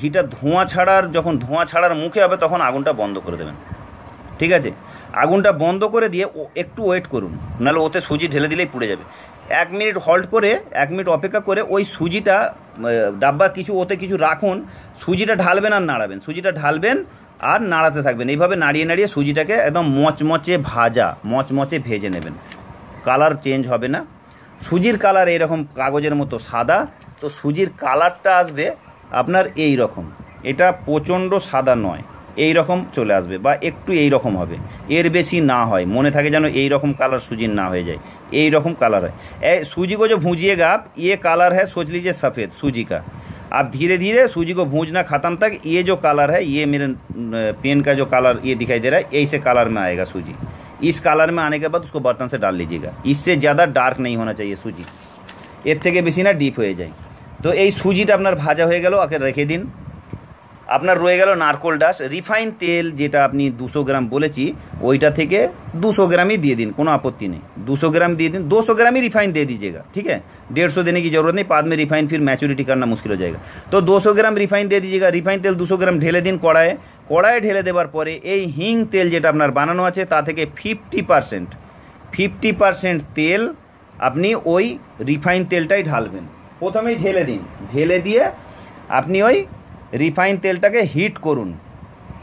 ঘিটা ধোঁয়া ছাড়ার যখন ধোঁয়া ছাড়ার মুখে হবে তখন আগুনটা বন্ধ করে দেবেন ঠিক আছে আগুনটা বন্ধ করে দিয়ে একটু ওয়েট করুন নাহলে ওতে সুজি ঢেলে দিলেই পুড়ে যাবে এক মিনিট হল্ট করে এক মিনিট অপেক্ষা করে ওই সুজিটা ডাব্বা কিছু ওতে কিছু রাখুন সুজিটা ঢালবেন আর নাড়াবেন সুজিটা ঢালবেন আর নাড়াতে থাকবেন এইভাবে নাড়িয়ে নাড়িয়ে সুজিটাকে একদম মচমচে ভাজা মচমচে ভেজে নেবেন কালার চেঞ্জ হবে না সুজির কালার এরকম কাগজের মতো সাদা তো সুজির কালারটা আসবে আপনার এই রকম এটা প্রচণ্ড সাদা নয় এই রকম চলে আসবে বা একটু এই রকম হবে এর বেশি না হয় মনে থাকে যেন এই রকম কালার সুজি না হয়ে যায় এই রকম কালার হয় এ সুজি কো যে ভুঁজিয়ে গাপ ইয়ে কালার হ্যাঁ সোচ লিজে সফেদ সুজি কা আর ধীরে ধীরে সুজি ভুঁজ না খাতাম তাক ইয়ে যে কালার হ্যাঁ ইয়ে মেরে পেন কাজ কালার ইয়ে দিখাই দে রা এই সে কালার মে আয়েগা সুজি ইস কালার মে আনে বাদ উসকো বর্তন সে ডাল লিজিয়েগা ইসে জাদা ডার্ক নেই হোনা চাইয়ে সুজি এর থেকে বেশি না ডিপ হয়ে যায় তো এই সুজিটা আপনার ভাজা হয়ে গেল আগে রেখে দিন আপনার রয়ে গেল নারকোল ডাস্ট রিফাইন তেল যেটা আপনি দুশো গ্রাম বলেছি ওইটা থেকে দুশো গ্রামই দিয়ে দিন কোনো আপত্তি নেই দুশো গ্রাম দিয়ে দিন দুশো গ্রামই রিফাইন দিয়ে দিজিয়েগা ঠিক আছে দেড়শো দিনে কি জরুরত নেই পাদমে রিফাইন ফির ম্যাচুরিটি কারণ মুশকিল হয়ে যায় তো দুশো গ্রাম রিফাইন দিয়ে দিজিয়েগা রিফাইন তেল দুশো গ্রাম ঢেলে দিন কড়ায়ে কড়ায় ঢেলে দেওয়ার পরে এই হিং তেল যেটা আপনার বানানো আছে তা থেকে ফিফটি পারসেন্ট ফিফটি পারসেন্ট তেল আপনি ওই রিফাইন তেলটাই ঢালবেন প্রথমেই ঢেলে দিন ঢেলে দিয়ে আপনি ওই রিফাইন তেলটাকে হিট করুন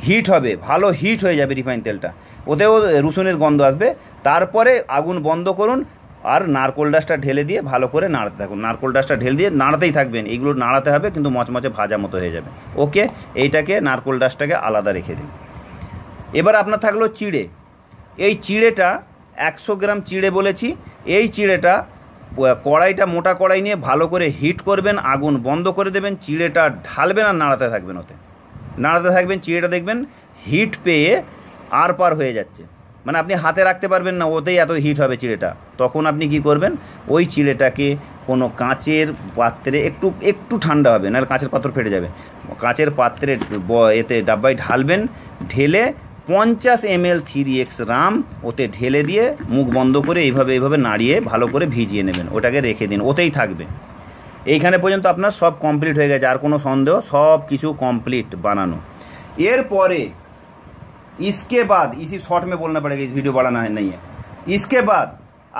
হিট হবে ভালো হিট হয়ে যাবে রিফাইন তেলটা ওতেও রসুনের গন্ধ আসবে তারপরে আগুন বন্ধ করুন আর নারকোল ডাসটা ঢেলে দিয়ে ভালো করে নাড়াতে থাকুন নারকোল ডাসটা ঢেলে দিয়ে নাড়াতেই থাকবেন এগুলো নাড়াতে হবে কিন্তু মচমচে ভাজা মতো হয়ে যাবে ওকে এইটাকে নারকোল ডাসটাকে আলাদা রেখে দিন এবার আপনার থাকলো চিড়ে এই চিড়েটা একশো গ্রাম চিড়ে বলেছি এই চিড়েটা কড়াইটা মোটা কড়াই নিয়ে ভালো করে হিট করবেন আগুন বন্ধ করে দেবেন চিড়েটা ঢালবেন আর নাড়াতে থাকবেন ওতে নাড়াতে থাকবেন চিড়েটা দেখবেন হিট পেয়ে আর পার হয়ে যাচ্ছে মানে আপনি হাতে রাখতে পারবেন না ওতেই এত হিট হবে চিড়েটা তখন আপনি কি করবেন ওই চিড়েটাকে কোনো কাঁচের পাত্রে একটু একটু ঠান্ডা হবে নাহলে কাঁচের পাত্র ফেটে যাবে কাঁচের পাত্রে এতে ডাব্বায় ঢালবেন ঢেলে পঞ্চাশ M L three X rum ওতে ঢেলে দিয়ে মুখ বন্ধ করে এইভাবে এইভাবে নাড়িয়ে ভালো করে ভিজিয়ে নেবেন ওটাকে রেখে দিন ওতেই থাকবে এইখানে পর্যন্ত আপনার সব কমপ্লিট হয়ে গেছে আর কোনো সন্দেহ সব কিছু কমপ্লিট বানানো এরপরে ইসকে বাদ ইসি शॉर्ट में बोलना पड़ेगा इस वीडियो बढ़ाना है नहीं है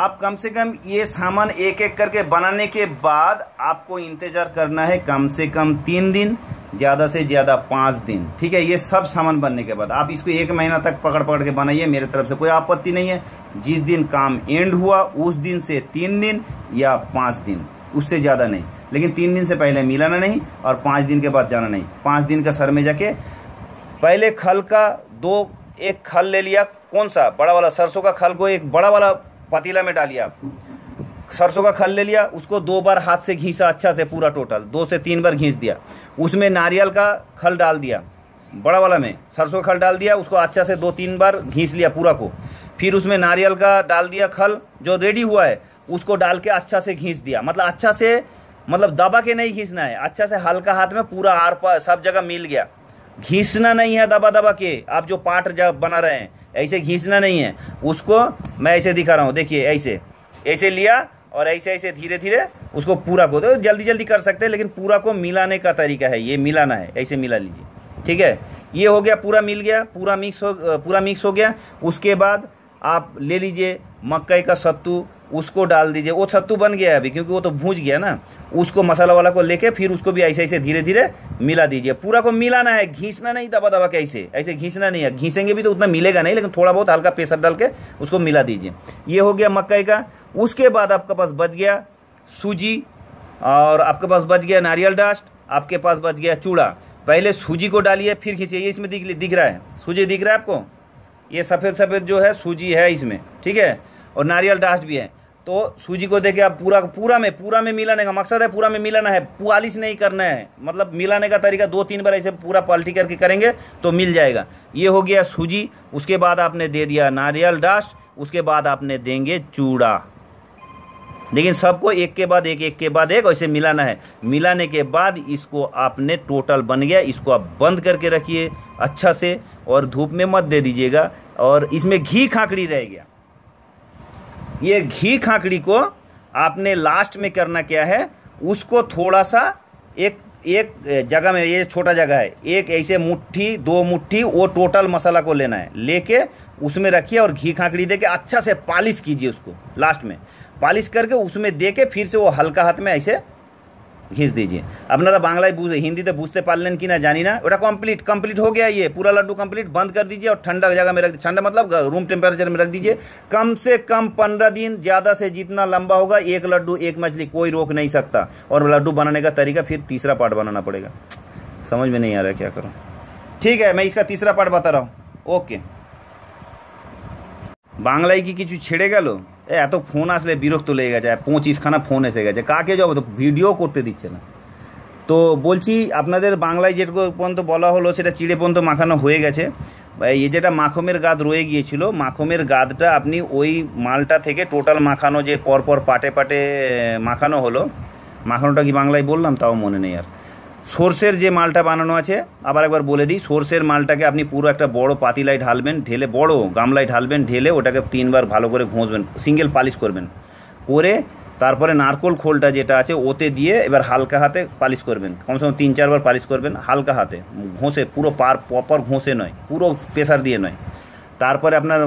आप कम से कम ये सामान एक एक करके बनाने के बाद आपको इंतज़ार करना है कम से कम तीन दिन ज़्यादा से ज़्यादा पाँच दिन ठीक है ये सब सामान बनने के बाद आप इसको एक महीना तक पकड़ पकड़ के बनाइए मेरे तरफ से कोई आपत्ति नहीं है जिस दिन काम एंड हुआ उस दिन से तीन दिन या पाँच दिन उससे ज़्यादा नहीं लेकिन तीन दिन से पहले मिलाना नहीं और पाँच दिन के बाद जाना नहीं पाँच दिन का सर में जाके पहले खल का दो एक खल ले लिया कौन सा बड़ा वाला सरसों का खल को एक बड़ा वाला पतीला में डालिए आप सरसों का खल ले लिया उसको दो बार हाथ से घीसा अच्छा से पूरा टोटल दो से तीन बार घीस दिया उसमें नारियल का खल डाल दिया बड़ा वाला में सरसों का खल डाल दिया उसको अच्छा से दो तीन बार घीस लिया पूरा को फिर उसमें नारियल का डाल दिया खल जो रेडी हुआ है उसको डाल के अच्छा से घीस दिया मतलब अच्छा से मतलब दबा के नहीं घीसना है अच्छा से हल्का हाथ में पूरा आर पार सब जगह मिल गया घीसना नहीं है दबा दबा के आप जो पार्ट जब बना रहे हैं ऐसे घीसना नहीं है उसको मैं ऐसे दिखा रहा हूँ देखिए ऐसे ऐसे लिया और ऐसे ऐसे धीरे धीरे उसको पूरा को तो जल्दी जल्दी कर सकते हैं लेकिन पूरा को मिलाने का तरीका है ये मिलाना है ऐसे मिला लीजिए ठीक है ये हो गया पूरा मिल गया पूरा मिक्स हो पूरा मिक्स हो गया उसके बाद आप ले लीजिए मक्के का सत्तू उसको डाल दीजिए वो सत्तू बन गया अभी क्योंकि वो तो भूज गया ना उसको मसाला वाला को लेके फिर उसको भी ऐसे ऐसे धीरे धीरे मिला दीजिए पूरा को मिलाना है घींचना नहीं दबा दबा के ऐसे ऐसे घींचना नहीं है घींचेंगे भी तो उतना मिलेगा नहीं लेकिन थोड़ा बहुत हल्का प्रेशर डाल के उसको मिला दीजिए ये हो गया मकई का उसके बाद आपके पास बच गया सूजी और आपके पास बच गया नारियल डास्ट आपके पास बच गया चूड़ा पहले सूजी को डालिए फिर खींचिए ये इसमें दिख दिख रहा है सूजी दिख रहा है आपको ये सफ़ेद सफ़ेद जो है सूजी है इसमें ठीक है और नारियल डास्ट भी है तो सूजी को देखे आप पूरा पूरा में पूरा में मिलाने का मकसद है पूरा में मिलाना है पालिश नहीं करना है मतलब मिलाने का तरीका दो तीन बार ऐसे पूरा पलटी करके करेंगे तो मिल जाएगा ये हो गया सूजी उसके बाद आपने दे दिया नारियल डास्ट उसके बाद आपने देंगे चूड़ा लेकिन सबको एक के बाद एक एक के बाद एक ऐसे मिलाना है मिलाने के बाद इसको आपने टोटल बन गया इसको आप बंद करके रखिए अच्छा से और धूप में मत दे दीजिएगा और इसमें घी खाकड़ी रह गया ये घी खाकड़ी को आपने लास्ट में करना क्या है उसको थोड़ा सा एक एक जगह में ये छोटा जगह है एक ऐसे मुट्ठी दो मुट्ठी वो टोटल मसाला को लेना है लेके उसमें रखिए और घी खाकड़ी दे के अच्छा से पालिश कीजिए उसको लास्ट में पालिश करके उसमें दे के फिर से वो हल्का हाथ में ऐसे ঘিস দিয়েছি আপনারা বাংলায় हिंदी तो बुझते পারলেন कि ना जानी ना ওটা कम्प्लीट कम्प्लीट हो गया ये पूरा लड्डू कम्प्लीट बंद कर दीजिए और ठंडा जगह में रख ठंडा मतलब रूम टेम्परेचर में रख दीजिए कम से कम पंद्रह दिन ज़्यादा से जितना लंबा होगा एक लड्डू एक मछली कोई रोक नहीं सकता और लड्डू बनाने का तरीका फिर तीसरा पार्ट बनाना पड़ेगा समझ में नहीं आ रहा क्या करूँ ठीक है मैं इसका तीसरा पार्ट बता रहा हूँ ओके बांग्लाई की किचू छिड़े গেল এ এত ফোন আসলে বিরক্ত লেগে গেছে পঁচিশখানা ফোন এসে গেছে কাকে যাবো তো ভিডিও করতে দিচ্ছে না তো বলছি আপনাদের বাংলায় যেটুকু পর্যন্ত বলা হলো সেটা চিড়ে পর্যন্ত মাখানো হয়ে গেছে এই যেটা মাখমের গাদ রয়ে গিয়েছিল মাখমের গাদটা আপনি ওই মালটা থেকে টোটাল মাখানো যে পরপর পাটে পাটে মাখানো হলো মাখানোটা কি বাংলায় বললাম তাও মনে নেই আর সর্ষের যে মালটা বানানো আছে আবার একবার বলে দিই সর্ষের মালটাকে আপনি পুরো একটা বড় পাতিলায় ঢালবেন ঢেলে বড় গামলায় ঢালবেন ঢেলে ওটাকে তিনবার ভালো করে ঘষবেন সিঙ্গেল পালিশ করবেন করে তারপরে নারকোল খোলটা যেটা আছে ওতে দিয়ে এবার হালকা হাতে পালিশ করবেন কমসে কম তিন চারবার পালিশ করবেন হালকা হাতে ঘষে পুরো পার প্রপার ঘষে নয় পুরো প্রেশার দিয়ে নয় তারপরে আপনার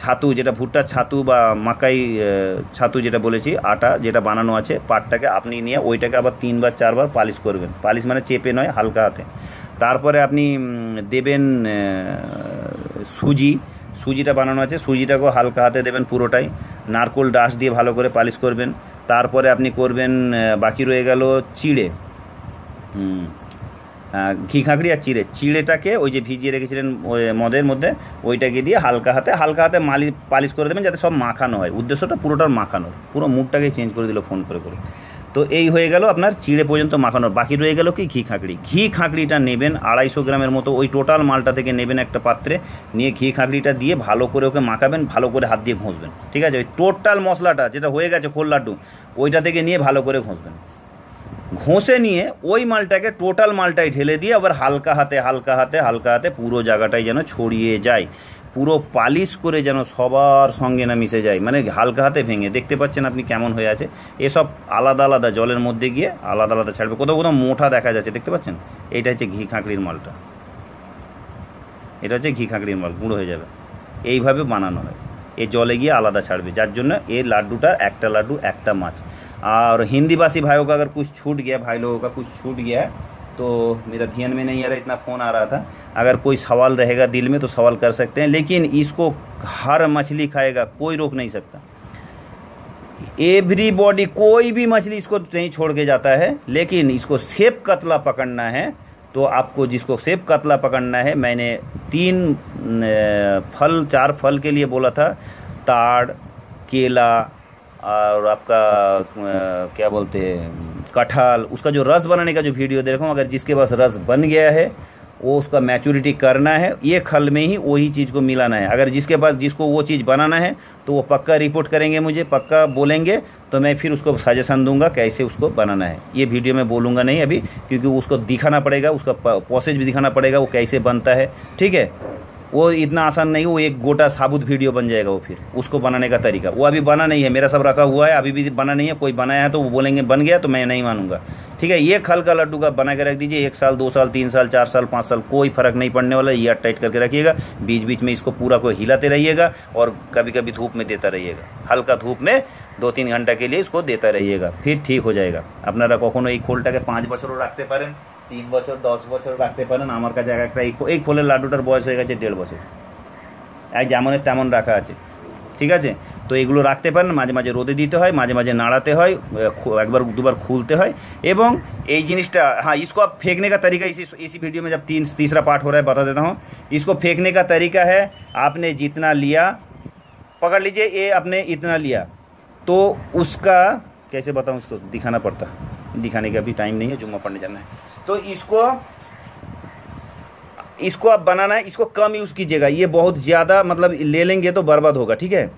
ছাতু যেটা ভুট্টার ছাতু বা মাকাই ছাতু যেটা বলেছি আটা যেটা বানানো আছে পাটটাকে আপনি নিয়ে ওইটাকে আবার তিনবার চারবার পালিশ করবেন পালিশ মানে চেপে নয় হালকা হাতে তারপরে আপনি দেবেন সুজি সুজিটা বানানো আছে সুজিটাকেও হালকা হাতে দেবেন পুরোটাই নারকোল ডাস দিয়ে ভালো করে পালিশ করবেন তারপরে আপনি করবেন বাকি রয়ে গেল চিড়ে হুম ঘি খাঁকড়ি আর চিড়ে চিড়েটাকে ওই যে ভিজিয়ে রেখেছিলেন মদের মধ্যে ওইটাকে দিয়ে হালকা হাতে হালকা হাতে মালি পালিশ করে দেবেন যাতে সব মাখানো হয় উদ্দেশ্যটা পুরোটার মাখানোর পুরো মুডটাকে চেঞ্জ করে দিল ফোন করে করে তো এই হয়ে গেল আপনার চিড়ে পর্যন্ত মাখানোর বাকি রয়ে গেল কি ঘি খাঁকড়ি ঘি খাঁকড়িটা নেবেন আড়াইশো গ্রামের মতো ওই টোটাল মালটা থেকে নেবেন একটা পাত্রে নিয়ে ঘি খাঁকড়িটা দিয়ে ভালো করে ওকে মাখাবেন ভালো করে হাত দিয়ে ঘষবেন ঠিক আছে ওই টোটাল মশলাটা যেটা হয়ে গেছে খোল লাড্ডু ওইটা থেকে নিয়ে ভালো করে ঘষবেন ঘষে নিয়ে ওই মালটাকে টোটাল মালটাই ঢেলে দিয়ে আবার হালকা হাতে হালকা হাতে হালকা হাতে পুরো জায়গাটাই যেন ছড়িয়ে যায় পুরো পালিশ করে যেন সবার সঙ্গে না মিশে যায় মানে হালকা হাতে ভেঙে দেখতে পাচ্ছেন আপনি কেমন হয়ে আছে এসব আলাদা আলাদা জলের মধ্যে গিয়ে আলাদা আলাদা ছাড়বে কোথাও কোথাও মোটা দেখা যাচ্ছে দেখতে পাচ্ছেন এটা হচ্ছে ঘি খাঁকড়ির মালটা এটা হচ্ছে ঘি খাঁকড়ির মাল গুঁড়ো হয়ে যাবে এইভাবে বানানো হয় এ জলে গিয়ে আলাদা ছাড়বে যার জন্য এই লাড্ডুটা একটা লাড্ডু একটা মাছ और हिंदी भाषी भाइयों का अगर कुछ छूट गया भाई लोगों का कुछ छूट गया है तो मेरा ध्यान में नहीं आ रहा इतना फ़ोन आ रहा था अगर कोई सवाल रहेगा दिल में तो सवाल कर सकते हैं लेकिन इसको हर मछली खाएगा कोई रोक नहीं सकता एवरी बॉडी कोई भी मछली इसको नहीं छोड़ के जाता है लेकिन इसको सेब कतला पकड़ना है तो आपको जिसको सेब कतला पकड़ना है मैंने तीन फल चार फल के लिए बोला था ताड़ केला और आपका क्या बोलते हैं कटहल उसका जो रस बनाने का जो वीडियो देखो अगर जिसके पास रस बन गया है वो उसका मैच्योरिटी करना है ये खल में ही वही चीज़ को मिलाना है अगर जिसके पास जिसको वो चीज़ बनाना है तो वो पक्का रिपोर्ट करेंगे मुझे पक्का बोलेंगे तो मैं फिर उसको सजेशन दूंगा कैसे उसको बनाना है ये वीडियो मैं बोलूँगा नहीं अभी क्योंकि उसको दिखाना पड़ेगा उसका प्रोसेस भी दिखाना पड़ेगा वो कैसे बनता है ठीक है वो इतना आसान नहीं वो एक गोटा साबुत वीडियो बन जाएगा वो फिर उसको बनाने का तरीका वो अभी बना नहीं है मेरा सब रखा हुआ है अभी भी बना नहीं है कोई बनाया है तो वो बोलेंगे बन गया तो मैं नहीं मानूंगा ठीक है ये खल का लड्डू का बना के रख दीजिए एक साल दो साल तीन साल चार साल पाँच साल कोई फर्क नहीं पड़ने वाला ये टाइट करके रखिएगा बीच बीच में इसको पूरा को हिलाते रहिएगा और कभी कभी धूप में देता रहिएगा हल्का धूप में दो দু তিন ঘন্টা কে লিয়ে ইসকো দিতে রহিয়েগা ফির ঠিক হয়ে যায়গা আপনারা কখনো এই খোলটাকে पाँच বছরও रखते পারেন তিন বছর দশ বছর রাখতে পারেন আমার কাছে এক একটা এই খোলের লাড্ডুটার বয়স হয়ে গেছে দেড় বছর এক যেমনের তেমন রাখা আছে ঠিক আছে তো এগুলো রাখতে পারেন মাঝে মাঝে রোদে দিতে হয় মাঝে মাঝে নাড়াতে হয় একবার দুবার খুলতে হয় এবং এই জিনিসটা हाँ इसको आप फेंकने का तरीका इसी इसी वीडियो में जब तीन तीसरा पार्ट हो रहा है बता देता हूँ इसको फेंकने का तरीका है आपने जितना लिया पकड़ लीजिए ये आपने इतना लिया तो उसका कैसे बताऊँ उसको दिखाना पड़ता दिखाने का भी टाइम नहीं है जुम्मा पढ़ने जाना है तो इसको इसको आप बनाना है इसको कम यूज़ कीजिएगा ये बहुत ज़्यादा मतलब ले लेंगे तो बर्बाद होगा ठीक है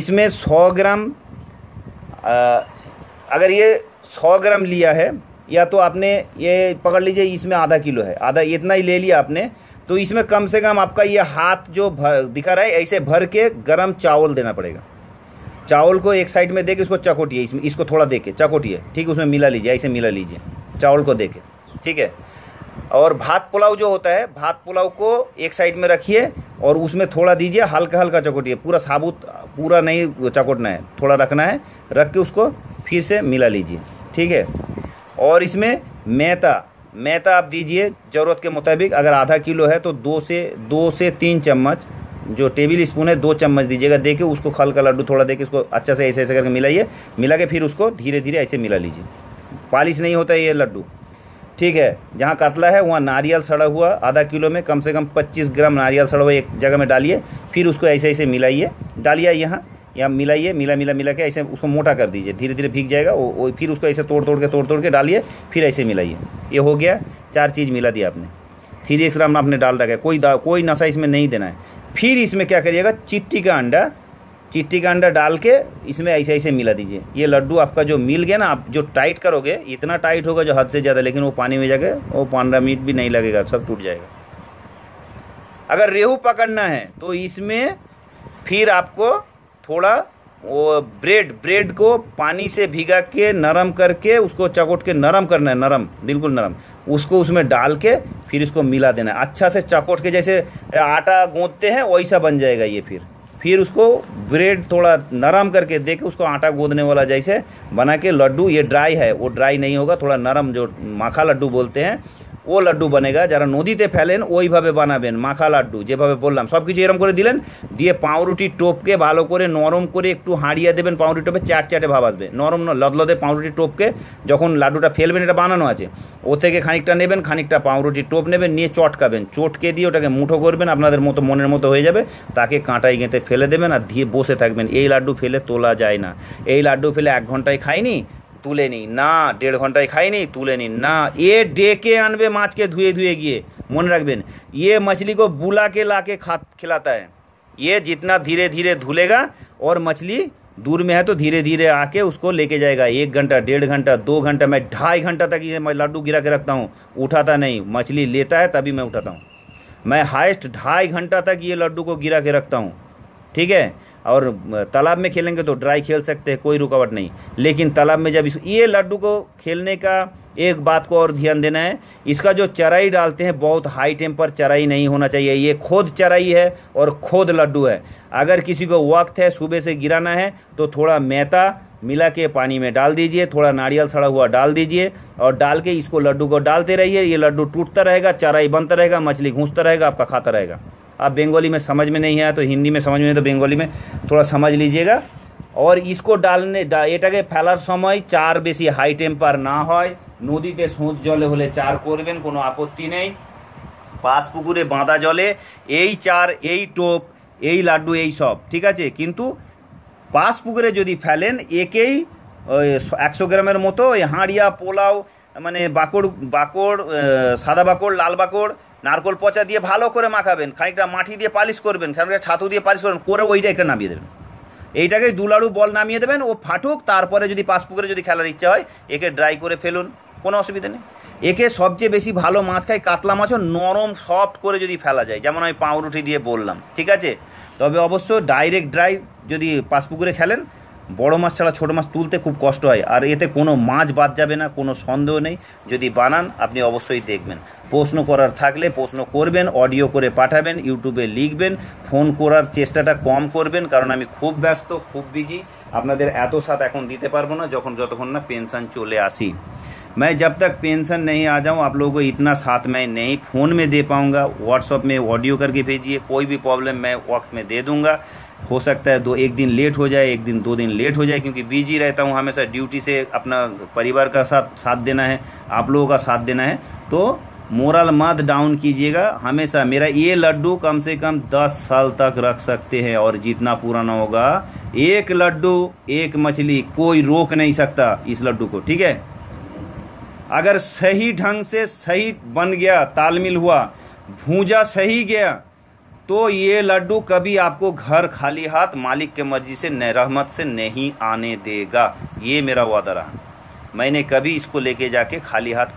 इसमें 100 ग्राम आ, अगर ये 100 ग्राम लिया है या तो आपने ये पकड़ लीजिए इसमें आधा किलो है आधा इतना ही ले लिया आपने तो इसमें कम से कम आपका ये हाथ जो भर दिखा रहा है ऐसे भर के गर्म चावल देना पड़ेगा चावल को एक साइड में दे के उसको चकोटिए इसमें इसको थोड़ा दे के चकोटिए ठीक उसमें मिला लीजिए ऐसे मिला लीजिए चावल को दे के ठीक है और भात पुलाव जो होता है भात पुलाव को एक साइड में रखिए और उसमें थोड़ा दीजिए हल्का हल्का चकोटिए पूरा साबुत पूरा नहीं चकोटना है थोड़ा रखना है रख के उसको फिर से मिला लीजिए ठीक है और इसमें मैता मैता आप दीजिए ज़रूरत के मुताबिक अगर आधा किलो है तो दो से दो से तीन चम्मच जो टेबल स्पून है दो चम्मच दीजिएगा देखिए उसको खल का लड्डू थोड़ा दे के उसको अच्छा से ऐसे ऐसे करके मिलाइए मिला के फिर उसको धीरे धीरे ऐसे मिला लीजिए पालिश नहीं होता है ये लड्डू ठीक है जहाँ कतला है वहाँ नारियल सड़ा हुआ आधा किलो में कम से कम 25 ग्राम नारियल सड़ा हुआ एक जगह में डालिए फिर उसको ऐसे ऐसे मिलाइए डालिए यहाँ या मिलाइए मिला मिला मिला के ऐसे उसको मोटा कर दीजिए धीरे धीरे भीग जाएगा वो, वो फिर उसको ऐसे तोड़ तोड़ के तोड़ तोड़ के डालिए फिर ऐसे मिलाइए ये हो गया चार चीज़ मिला दिया आपने थ्री एक्स ग्राम आपने डाल रखा है कोई कोई नशा इसमें नहीं देना है फिर इसमें क्या करिएगा चिट्टी का अंडा चिट्टी का अंडा डाल के इसमें ऐसे ऐसे मिला दीजिए ये लड्डू आपका जो मिल गया ना आप जो टाइट करोगे इतना टाइट होगा जो हद से ज़्यादा लेकिन वो पानी में जाके वो पंद्रह मिनट भी नहीं लगेगा सब टूट जाएगा अगर रेहू पकड़ना है तो इसमें फिर आपको थोड़ा वो ब्रेड ब्रेड को पानी से भिगा के नरम करके उसको चकोट के नरम करना है नरम बिल्कुल नरम उसको उसमें डाल के फिर इसको मिला देना है अच्छा से चकोट के जैसे आटा गूँधते हैं वैसा बन जाएगा ये फिर फिर उसको ब्रेड थोड़ा नरम करके दे के उसको आटा गूंदने वाला जैसे बना के लड्डू ये ड्राई है वो ड्राई नहीं होगा थोड़ा नरम जो माखा लड्डू बोलते हैं ও লাড্ডু বানেগা যারা নদীতে ফেলেন ওইভাবে বানাবেন মাখা লাড্ডু যেভাবে বললাম সব কিছু এরম করে দিলেন দিয়ে পাউরুটির টোপকে ভালো করে নরম করে একটু হাঁড়িয়ে দেবেন পাউরুটি টোপে চাট চাটে ভাব আসবে নরম লদলদে পাউরুটির টোপকে যখন লাড্ডুটা ফেলবেন এটা বানানো আছে ও থেকে খানিকটা নেবেন খানিকটা পাউরুটির টোপ নেবেন নিয়ে চটকাবেন চটকে দিয়ে ওটাকে মুঠো করবেন আপনাদের মতো মনের মতো হয়ে যাবে তাকে কাঁটাই গেঁথে ফেলে দেবেন আর দিয়ে বসে থাকবেন এই লাড্ডু ফেলে তোলা যায় না এই লাড্ডু ফেলে এক ঘন্টায় খাইনি नहीं ना डेढ़ खाई नहीं দেড় नहीं ना ये डे के आनबे माच के धुए धुए गए मन रखबे ये मछली को बुला के ला के खा खिलाता है ये जितना धीरे धीरे धुलेगा और मछली दूर में है तो धीरे धीरे आके उसको लेके जाएगा एक घंटा डेढ़ घंटा दो घंटा मैं ढाई घंटा तक ये लड्डू गिरा के रखता हूँ उठाता नहीं मछली लेता है तभी मैं उठाता हूँ मैं हाइस्ट ढाई घंटा तक ये लड्डू को गिरा के रखता हूँ ठीक है और तालाब में खेलेंगे तो ड्राई खेल सकते हैं कोई रुकावट नहीं लेकिन तालाब में जब इस ये लड्डू को खेलने का एक बात को और ध्यान देना है इसका जो चराई डालते हैं बहुत हाई टेम्पर चराई नहीं होना चाहिए ये खोद चराई है और खोद लड्डू है अगर किसी को वक्त है सुबह से गिराना है तो थोड़ा मैता मिला के पानी में डाल दीजिए थोड़ा नारियल सड़ा हुआ डाल दीजिए और डाल के इसको लड्डू को डालते रहिए ये लड्डू टूटता रहेगा चराई बनता रहेगा मछली घूसता रहेगा आपका खाता रहेगा आप बंगाली में समझ में नहीं आया तो हिंदी में समझ में नहीं तो बंगाली में थोड़ा समझ लीजिएगा और इसको डालने এটাকে ফেলার সময় চার বেশি হাই টেম্পার না হয় নদীতে সুঁত জলে হলে চার করবেন কোনো আপত্তি নেই পাশ পুকুরে বাঁধা জলে এই চার এই টোপ এই লাড্ডু এই সব ঠিক আছে কিন্তু পাশ পুকুরে যদি ফেলেন একেই একশো গ্রামের মতো হাঁড়িয়া পোলাও মানে বাকড় বাকড় সাদা বাকড় লাল বাকড় নারকোল পচা দিয়ে ভালো করে মাখাবেন খানিকটা মাটি দিয়ে পালিশ করবেন খানিকটা ছাতু দিয়ে পালিশ করবেন করে ওইটাকে নামিয়ে দেবেন এইটাকে দুলাড়ু বল নামিয়ে দেবেন ও ফাটুক তারপরে যদি পাঁচ পুকুরে যদি খেলার ইচ্ছা হয় একে ড্রাই করে ফেলুন কোনো অসুবিধা নেই একে সবচেয়ে বেশি ভালো মাছ খায় কাতলা মাছও নরম সফট করে যদি ফেলা যায় যেমন আমি পাউরুটি দিয়ে বললাম ঠিক আছে তবে অবশ্য ডাইরেক্ট ড্রাই যদি পাঁচ পুকুরে খেলেন বড় মাছ ছাড়া ছোটো মাছ তুলতে খুব কষ্ট হয় আর এতে কোনো মাছ বাদ যাবে না কোনো সন্দেহ নেই যদি বানান আপনি অবশ্যই দেখবেন প্রশ্ন করার থাকলে প্রশ্ন করবেন অডিও করে পাঠাবেন ইউটিউবে লিখবেন ফোন করার চেষ্টাটা কম করবেন কারণ আমি খুব ব্যস্ত খুব বিজি আপনাদের এত সাথ এখন দিতে পারবো না যখন যতক্ষণ না পেনশন চলে আসি मैं जब तक पेंशन नहीं आ जाऊं आप लोगों को इतना साथ मैं नहीं फ़ोन में दे पाऊंगा व्हाट्सअप में ऑडियो करके भेजिए कोई भी प्रॉब्लम मैं वक्त में दे दूंगा हो सकता है दो एक दिन लेट हो जाए एक दिन दो दिन लेट हो जाए क्योंकि बिजी रहता हूँ हमेशा ड्यूटी से अपना परिवार का साथ साथ देना है आप लोगों का साथ देना है तो मोरल मत डाउन कीजिएगा हमेशा मेरा ये लड्डू कम से कम दस साल तक रख सकते हैं और जितना पुराना होगा एक लड्डू एक मछली कोई रोक नहीं सकता इस लड्डू को ठीक है अगर सही ढंग से सही बन गया तालमेल हुआ भूजा सही गया तो ये लड्डू कभी आपको घर खाली हाथ मालिक के मर्जी से न रहमत से नहीं आने देगा ये मेरा वादा रहा मैंने कभी इसको लेके जाके खाली हाथ